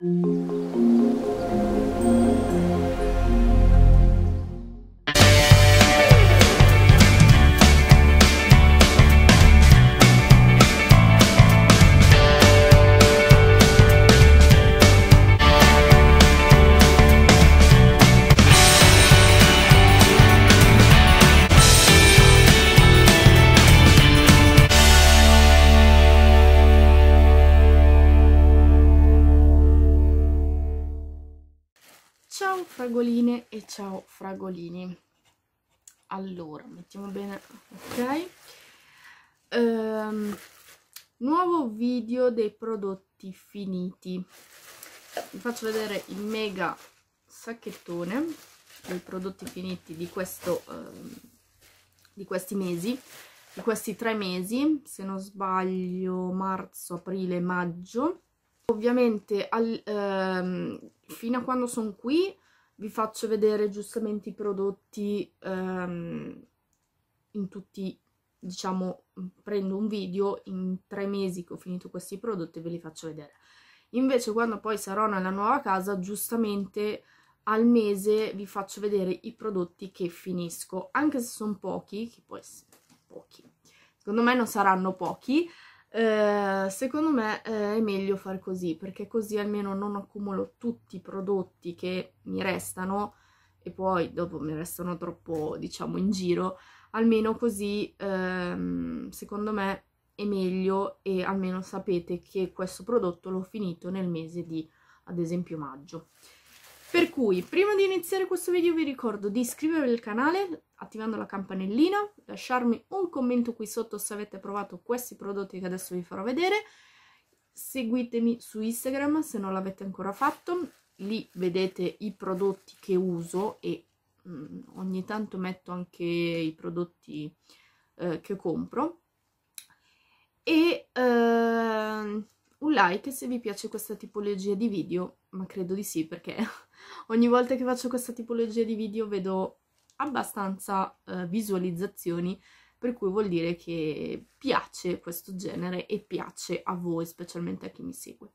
Thank mm -hmm. you. allora mettiamo bene ok ehm, nuovo video dei prodotti finiti vi faccio vedere il mega sacchettone dei prodotti finiti di questo ehm, di questi mesi di questi tre mesi se non sbaglio marzo aprile maggio ovviamente al, ehm, fino a quando sono qui vi faccio vedere giustamente i prodotti ehm, in tutti, diciamo, prendo un video in tre mesi che ho finito questi prodotti e ve li faccio vedere. Invece quando poi sarò nella nuova casa, giustamente al mese vi faccio vedere i prodotti che finisco, anche se sono pochi, che poi pochi, secondo me non saranno pochi, Ehm, secondo me eh, è meglio far così perché così almeno non accumulo tutti i prodotti che mi restano e poi dopo mi restano troppo diciamo in giro almeno così ehm, secondo me è meglio e almeno sapete che questo prodotto l'ho finito nel mese di ad esempio maggio per cui prima di iniziare questo video vi ricordo di iscrivervi al canale attivando la campanellina, lasciarmi un commento qui sotto se avete provato questi prodotti che adesso vi farò vedere, seguitemi su Instagram se non l'avete ancora fatto, lì vedete i prodotti che uso e mh, mm, ogni tanto metto anche i prodotti eh, che compro e eh, un like se vi piace questa tipologia di video, ma credo di sì perché ogni volta che faccio questa tipologia di video vedo abbastanza eh, visualizzazioni, per cui vuol dire che piace questo genere e piace a voi, specialmente a chi mi segue.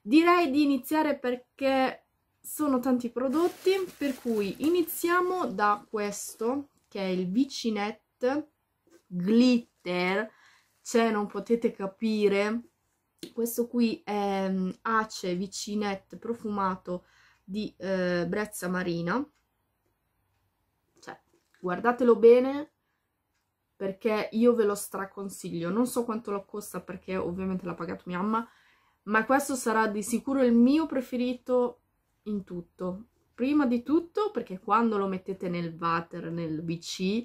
Direi di iniziare perché sono tanti prodotti, per cui iniziamo da questo, che è il Vicinette Glitter, cioè non potete capire, questo qui è mm, Ace Vicinette profumato di eh, Brezza Marina, guardatelo bene perché io ve lo straconsiglio. Non so quanto lo costa perché ovviamente l'ha pagato mia mamma, ma questo sarà di sicuro il mio preferito in tutto. Prima di tutto perché quando lo mettete nel water, nel BC,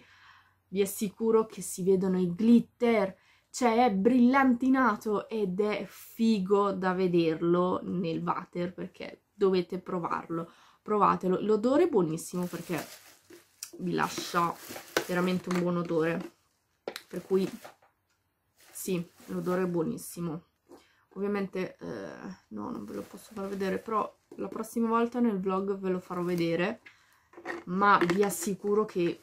vi assicuro che si vedono i glitter, cioè è brillantinato ed è figo da vederlo nel water perché dovete provarlo, provatelo. L'odore è buonissimo perché vi lascia veramente un buon odore per cui sì, l'odore è buonissimo ovviamente eh, no, non ve lo posso far vedere però la prossima volta nel vlog ve lo farò vedere ma vi assicuro che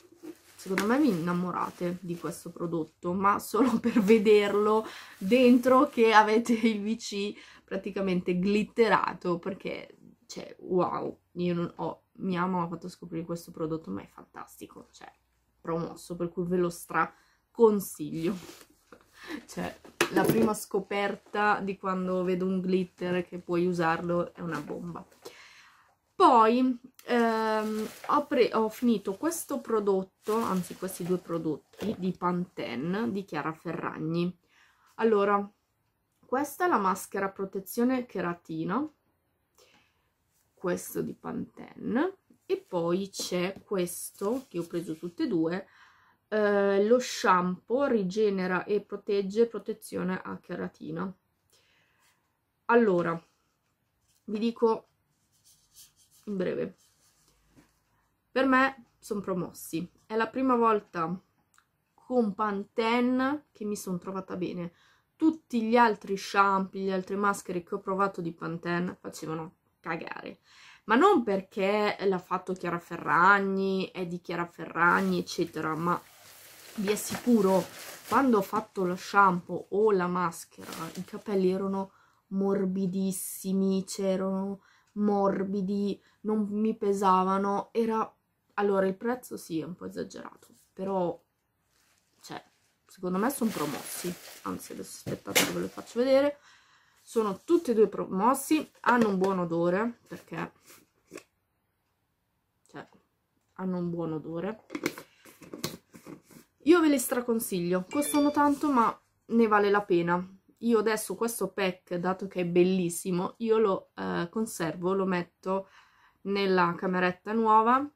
secondo me vi innamorate di questo prodotto ma solo per vederlo dentro che avete il VC praticamente glitterato perché cioè wow, io non ho mia mamma mi ha fatto scoprire questo prodotto, ma è fantastico, cioè, promosso, per cui ve lo straconsiglio. cioè, la prima scoperta di quando vedo un glitter che puoi usarlo è una bomba. Poi ehm, ho, ho, finito questo prodotto, anzi questi due prodotti di Pantene di Chiara Ferragni. Allora, questa è la maschera protezione cheratina, questo di Pantene, e poi c'è questo che ho preso tutte e due eh, lo shampoo rigenera e protegge protezione a cheratina allora vi dico in breve per me sono promossi è la prima volta con Pantene che mi sono trovata bene tutti gli altri shampoo, le altre maschere che ho provato di Pantene facevano cagare ma non perché l'ha fatto Chiara Ferragni, è di Chiara Ferragni, eccetera, ma vi assicuro, quando ho fatto lo shampoo o la maschera, i capelli erano morbidissimi, c'erano morbidi, non mi pesavano, era... Allora, il prezzo sì, è un po' esagerato, però, cioè, secondo me sono promossi, anzi adesso aspettate che ve lo faccio vedere, sono tutti e due promossi, hanno un buon odore, perché hanno un buon odore io ve le straconsiglio costano tanto ma ne vale la pena io adesso questo pack dato che è bellissimo io lo eh, conservo lo metto nella cameretta nuova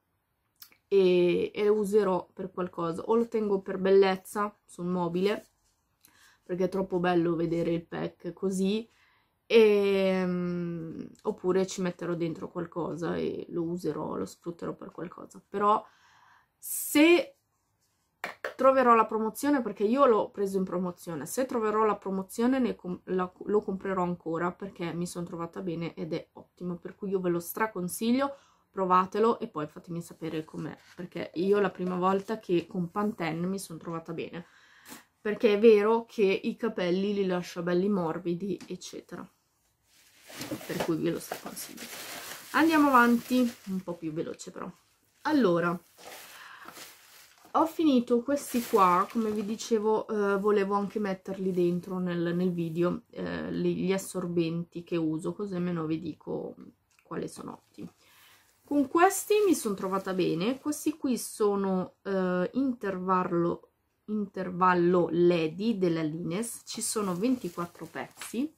e, e lo userò per qualcosa o lo tengo per bellezza sul mobile perché è troppo bello vedere il pack così e, um, oppure ci metterò dentro qualcosa e lo userò, lo sfrutterò per qualcosa. Però se troverò la promozione, perché io l'ho preso in promozione, se troverò la promozione com la, lo comprerò ancora perché mi sono trovata bene ed è ottimo, per cui io ve lo straconsiglio, provatelo e poi fatemi sapere com'è, perché io la prima volta che con Pantene mi sono trovata bene perché è vero che i capelli li lascia belli morbidi, eccetera. Per cui ve lo straconsiglio. Andiamo avanti, un po' più veloce però. Allora, ho finito questi qua, come vi dicevo eh, volevo anche metterli dentro nel, nel video, eh, gli assorbenti che uso, così almeno vi dico quali sono ottimi. Con questi mi sono trovata bene, questi qui sono eh, intervallo intervallo Lady della Lines, ci sono 24 pezzi.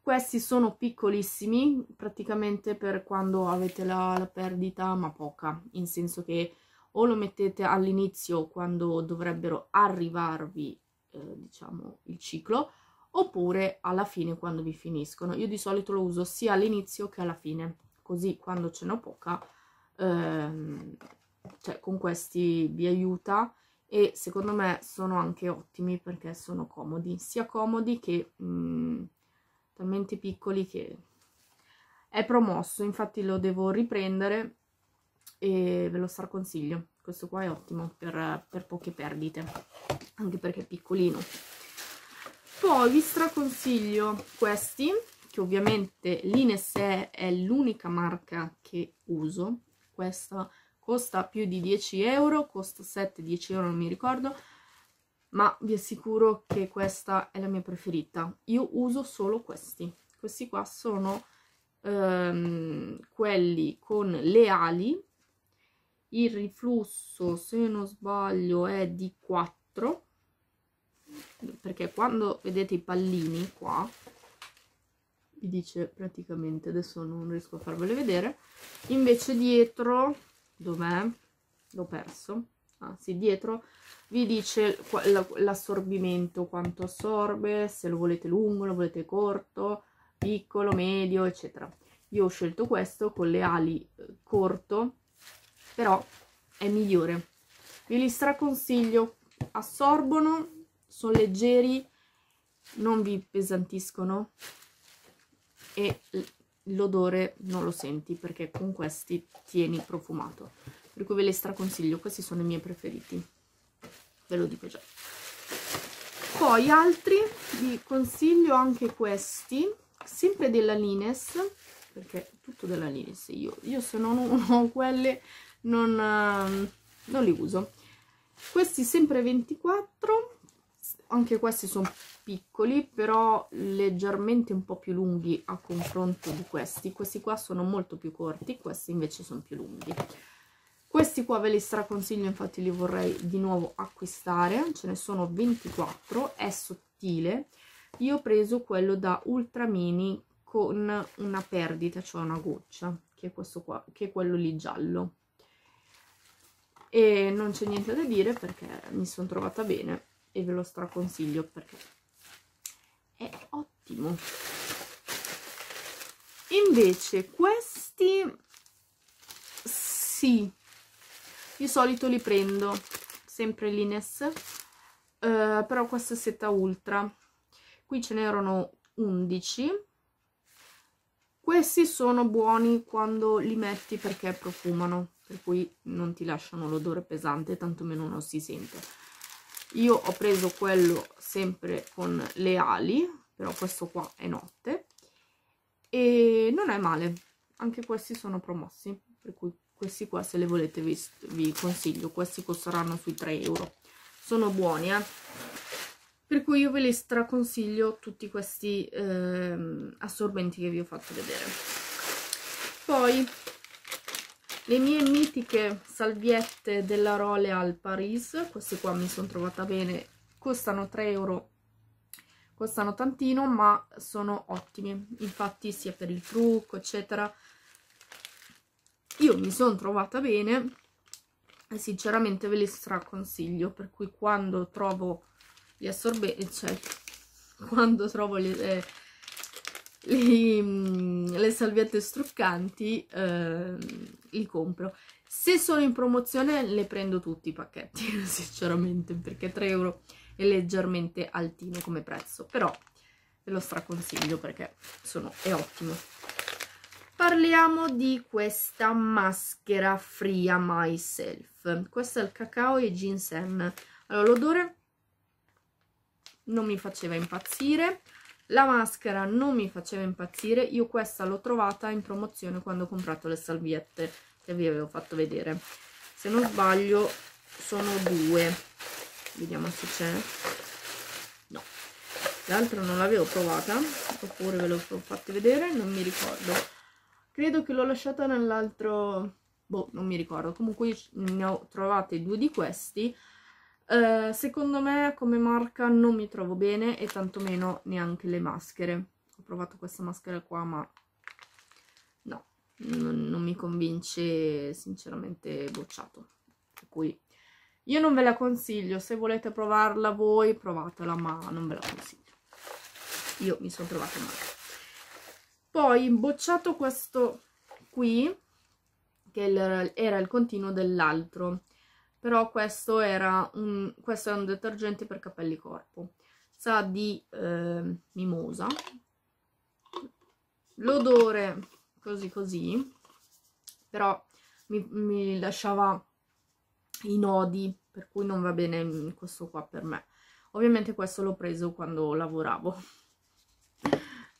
Questi sono piccolissimi, praticamente per quando avete la, la perdita, ma poca, in senso che o lo mettete all'inizio quando dovrebbero arrivarvi, eh, diciamo, il ciclo, oppure alla fine quando vi finiscono. Io di solito lo uso sia all'inizio che alla fine, così quando ce n'ho poca, ehm, cioè con questi vi aiuta e secondo me sono anche ottimi perché sono comodi, sia comodi che mh, mm, talmente piccoli che è promosso, infatti lo devo riprendere e ve lo straconsiglio. Questo qua è ottimo per, per poche perdite, anche perché è piccolino. Poi vi straconsiglio questi, che ovviamente l'Inese è l'unica marca che uso. Questa è costa più di 10 euro, costa 7-10 euro, non mi ricordo, ma vi assicuro che questa è la mia preferita. Io uso solo questi. Questi qua sono ehm, quelli con le ali, il riflusso se non sbaglio è di 4, perché quando vedete i pallini qua, vi dice praticamente, adesso non riesco a farvele vedere, invece dietro dov'è? L'ho perso. Ah, sì, dietro vi dice l'assorbimento, quanto assorbe, se lo volete lungo, lo volete corto, piccolo, medio, eccetera. Io ho scelto questo con le ali eh, corto, però è migliore. Ve li straconsiglio, assorbono, sono leggeri, non vi pesantiscono e l'odore non lo senti perché con questi tieni profumato per cui ve le straconsiglio questi sono i miei preferiti ve lo dico già poi altri vi consiglio anche questi sempre della Lines perché è tutto della Lines io, io se non ho quelle non, non li uso questi sempre 24 anche questi sono piccoli però leggermente un po' più lunghi a confronto di questi questi qua sono molto più corti questi invece sono più lunghi questi qua ve li straconsiglio infatti li vorrei di nuovo acquistare ce ne sono 24 è sottile io ho preso quello da ultra mini con una perdita cioè una goccia che è questo qua che è quello lì giallo e non c'è niente da dire perché mi sono trovata bene e ve lo straconsiglio perché è ottimo invece questi sì di solito li prendo sempre l'Ines eh, però questa seta ultra qui ce n'erano 11 questi sono buoni quando li metti perché profumano per cui non ti lasciano l'odore pesante tantomeno non si sente io ho preso quello sempre con le ali però questo qua è notte e non è male anche questi sono promossi per cui questi qua se li volete vi, vi consiglio questi costeranno sui 3 euro sono buoni eh? per cui io ve li straconsiglio tutti questi eh, assorbenti che vi ho fatto vedere poi le mie mitiche salviette della Roleal Paris, queste qua mi sono trovata bene, costano 3 euro, costano tantino ma sono ottime, infatti sia per il trucco eccetera. Io mi sono trovata bene e sinceramente ve le straconsiglio, per cui quando trovo gli assorbenti, eh, cioè quando trovo le... Eh, le, mm, le, salviette struccanti eh, li compro. Se sono in promozione le prendo tutti i pacchetti, sinceramente, perché 3 euro è leggermente altino come prezzo, però ve lo straconsiglio perché sono, è ottimo. Parliamo di questa maschera Fria Myself. Questo è il cacao e ginseng. Allora, l'odore non mi faceva impazzire la maschera non mi faceva impazzire io questa l'ho trovata in promozione quando ho comprato le salviette che vi avevo fatto vedere se non sbaglio sono due vediamo se c'è no l'altra non l'avevo provata oppure ve l'ho fatta vedere non mi ricordo credo che l'ho lasciata nell'altro boh non mi ricordo comunque ne ho trovate due di questi eh, secondo me come marca non mi trovo bene e tantomeno neanche le maschere. Ho provato questa maschera qua ma no, non, non mi convince sinceramente bocciato. Per cui io non ve la consiglio, se volete provarla voi provatela ma non ve la consiglio. Io mi sono trovata male. Poi bocciato questo qui che era il continuo dell'altro però questo era un, questo è un detergente per capelli corpo. Sa di eh, mimosa. L'odore così così, però mi, mi lasciava i nodi, per cui non va bene questo qua per me. Ovviamente questo l'ho preso quando lavoravo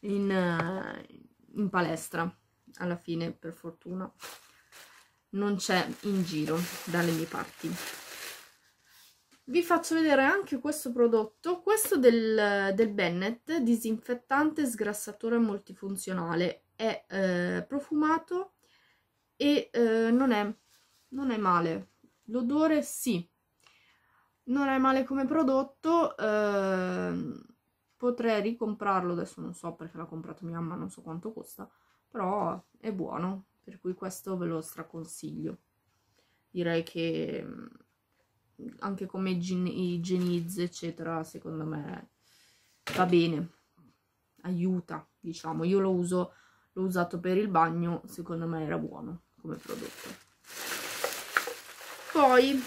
in, eh, in palestra, alla fine per fortuna non c'è in giro dalle mie parti vi faccio vedere anche questo prodotto questo del, del Bennett disinfettante sgrassatore multifunzionale è eh, profumato e eh, non, è, non è male l'odore sì non è male come prodotto eh, potrei ricomprarlo adesso non so perché l'ha comprato mia mamma non so quanto costa però è buono per cui questo ve lo straconsiglio direi che mm, anche come igienizza eccetera secondo me va bene aiuta diciamo io lo uso l'ho usato per il bagno secondo me era buono come prodotto poi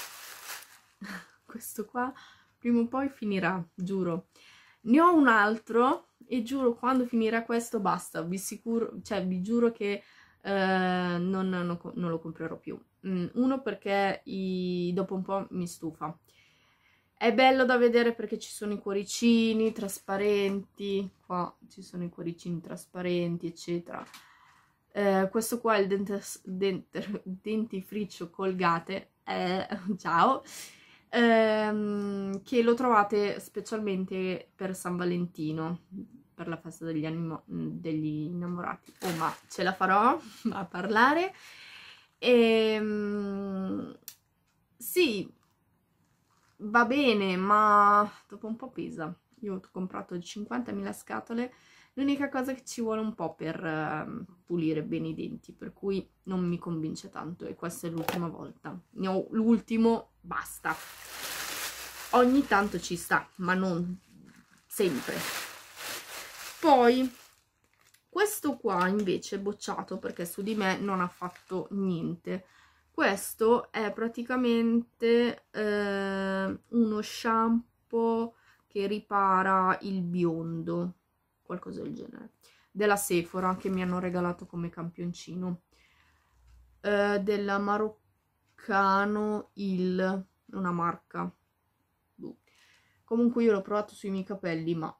questo qua prima o poi finirà giuro ne ho un altro e giuro quando finirà questo basta, vi, sicuro, cioè, vi giuro che eh, non, non, non, lo comprerò più. Mm, uno perché i, dopo un po' mi stufa. È bello da vedere perché ci sono i cuoricini trasparenti, qua ci sono i cuoricini trasparenti eccetera. Eh, questo qua è il dentes, dent, dentifricio colgate, eh, ciao, ehm, che lo trovate specialmente per San Valentino, per la festa degli, mm, degli innamorati. Oh, ma ce la farò a parlare. E, ehm, sì, va bene, ma dopo un po' pesa. Io ho comprato 50.000 scatole, l'unica cosa che ci vuole un po' per ehm, pulire bene i denti, per cui non mi convince tanto e questa è l'ultima volta. Ne ho l'ultimo, basta. Ogni tanto ci sta, ma non sempre poi questo qua invece è bocciato perché su di me non ha fatto niente questo è praticamente eh, uno shampoo che ripara il biondo qualcosa del genere della Sephora che mi hanno regalato come campioncino eh, della Maroccano Il una marca boh. comunque io l'ho provato sui miei capelli ma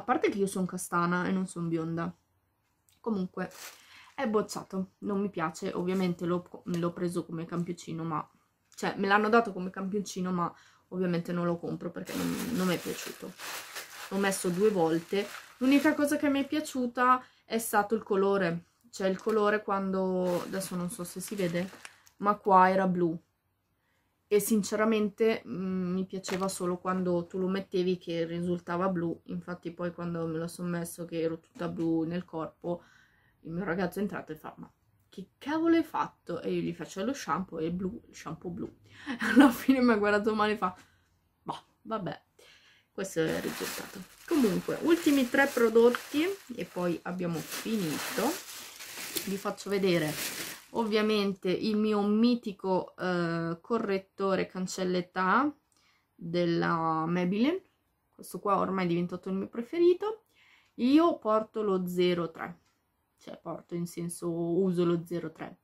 a parte che io sono castana e non sono bionda. Comunque, è bocciato. Non mi piace. Ovviamente l'ho preso come campioncino, ma... Cioè, me l'hanno dato come campioncino, ma ovviamente non lo compro perché non, non mi è piaciuto. L'ho messo due volte. L'unica cosa che mi è piaciuta è stato il colore. Cioè, il colore quando... Adesso non so se si vede, ma qua era blu e sinceramente mh, mm, mi piaceva solo quando tu lo mettevi che risultava blu, infatti poi quando me lo sono messo che ero tutta blu nel corpo, il mio ragazzo è entrato e fa ma che cavolo hai fatto? E io gli faccio lo shampoo e blu, shampoo blu. Alla fine mi ha guardato male e fa bah, vabbè, questo è il risultato. Comunque, ultimi tre prodotti e poi abbiamo finito. Vi faccio vedere ovviamente il mio mitico eh, correttore cancelletà della Maybelline questo qua ormai è diventato il mio preferito io porto lo 03 cioè porto in senso uso lo 03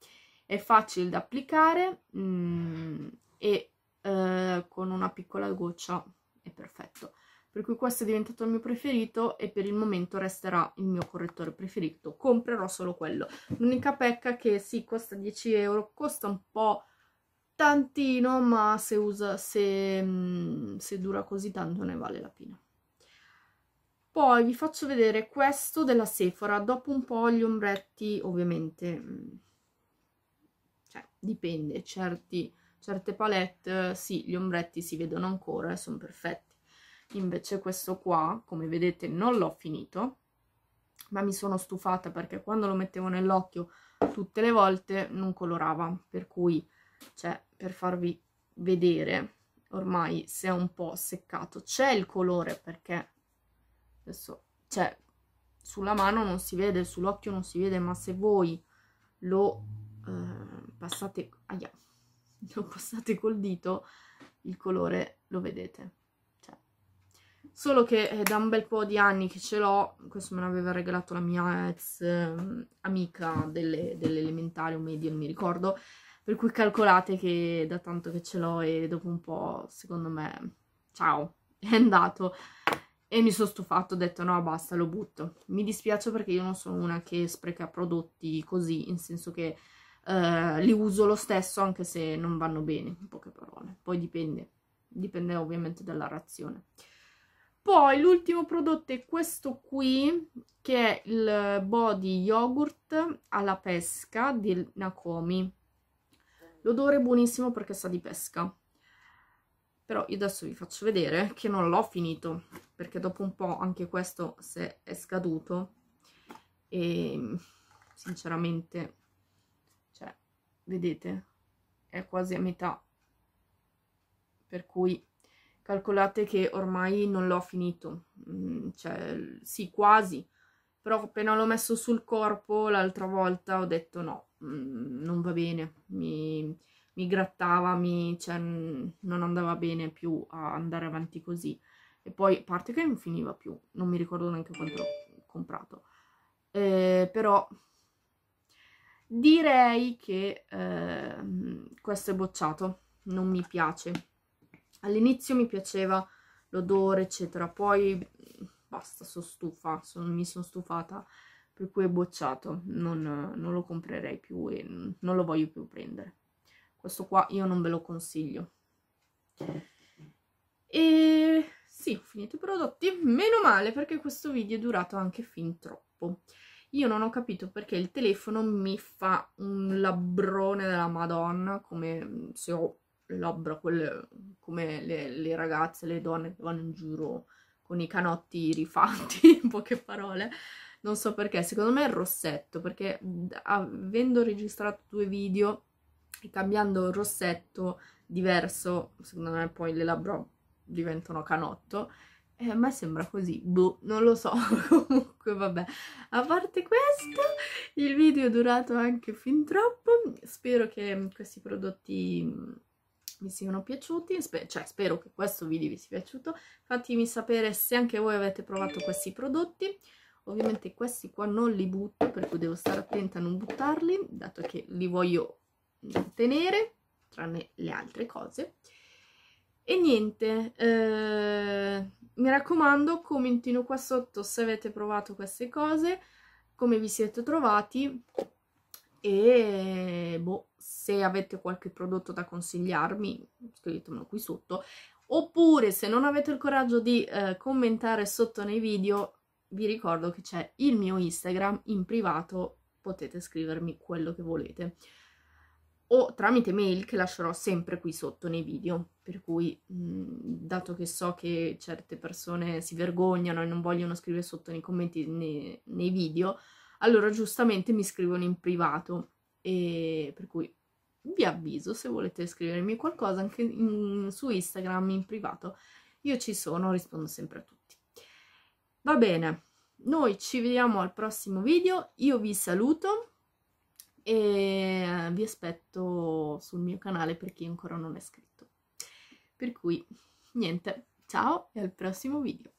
è facile da applicare mh, mm, e eh, con una piccola goccia è perfetto per cui questo è diventato il mio preferito e per il momento resterà il mio correttore preferito, comprerò solo quello. L'unica pecca che sì, costa 10 euro, costa un po' tantino, ma se, usa, se, mm, se dura così tanto ne vale la pena. Poi vi faccio vedere questo della Sephora, dopo un po' gli ombretti ovviamente, mm, cioè dipende, certi, certe palette sì, gli ombretti si vedono ancora e sono perfetti invece questo qua come vedete non l'ho finito ma mi sono stufata perché quando lo mettevo nell'occhio tutte le volte non colorava per cui cioè per farvi vedere ormai si è un po' seccato c'è il colore perché adesso cioè sulla mano non si vede sull'occhio non si vede ma se voi lo eh, passate aia, lo passate col dito il colore lo vedete Solo che è eh, da un bel po' di anni che ce l'ho, questo me l'aveva regalato la mia ex ehm, amica delle, delle elementari o medie, non mi ricordo, per cui calcolate che da tanto che ce l'ho e dopo un po', secondo me, ciao, è andato. E mi sono stufato, ho detto no, basta, lo butto. Mi dispiace perché io non sono una che spreca prodotti così, in senso che eh, li uso lo stesso anche se non vanno bene, in poche parole. Poi dipende, dipende ovviamente dalla razione. Poi l'ultimo prodotto è questo qui, che è il Body Yogurt alla pesca di Nakomi. L'odore è buonissimo perché sa di pesca. Però io adesso vi faccio vedere che non l'ho finito, perché dopo un po' anche questo se è scaduto. E sinceramente, cioè, vedete, è quasi a metà. Per cui calcolate che ormai non l'ho finito, mm, cioè sì quasi, però appena l'ho messo sul corpo l'altra volta ho detto no, mm, non va bene, mi, mi grattava, mi, cioè, mm, non andava bene più a andare avanti così. E poi, a parte che non finiva più, non mi ricordo neanche quanto l'ho comprato. Eh, però direi che eh, questo è bocciato, non mi piace. All'inizio mi piaceva l'odore, eccetera, poi basta, sono stufa, son, mi sono stufata, per cui è bocciato, non, non lo comprerei più e non lo voglio più prendere. Questo qua io non ve lo consiglio. E sì, ho finito i prodotti, meno male perché questo video è durato anche fin troppo. Io non ho capito perché il telefono mi fa un labrone della madonna, come se ho le quelle come le, le ragazze, le donne che vanno in giro con i canotti rifatti, in poche parole. Non so perché, secondo me è il rossetto, perché avendo registrato due video e cambiando il rossetto diverso, secondo me poi le labbra diventano canotto. Eh, a me sembra così, boh, non lo so, comunque vabbè. A parte questo, il video è durato anche fin troppo, spero che questi prodotti mi siano piaciuti, Sper cioè spero che questo video vi sia piaciuto, fatemi sapere se anche voi avete provato questi prodotti, ovviamente questi qua non li butto per cui devo stare attenta a non buttarli, dato che li voglio tenere, tranne le altre cose. E niente, eh, mi raccomando commentino qua sotto se avete provato queste cose, come vi siete trovati e boh se avete qualche prodotto da consigliarmi, scrivetemelo qui sotto, oppure se non avete il coraggio di eh, commentare sotto nei video, vi ricordo che c'è il mio Instagram in privato, potete scrivermi quello che volete o tramite mail che lascerò sempre qui sotto nei video, per cui mh, mm, dato che so che certe persone si vergognano e non vogliono scrivere sotto nei commenti nei, nei video, allora giustamente mi scrivono in privato e per cui vi avviso se volete scrivermi qualcosa anche in, su Instagram in privato, io ci sono, rispondo sempre a tutti. Va bene, noi ci vediamo al prossimo video, io vi saluto e vi aspetto sul mio canale per chi ancora non è iscritto. Per cui, niente, ciao e al prossimo video.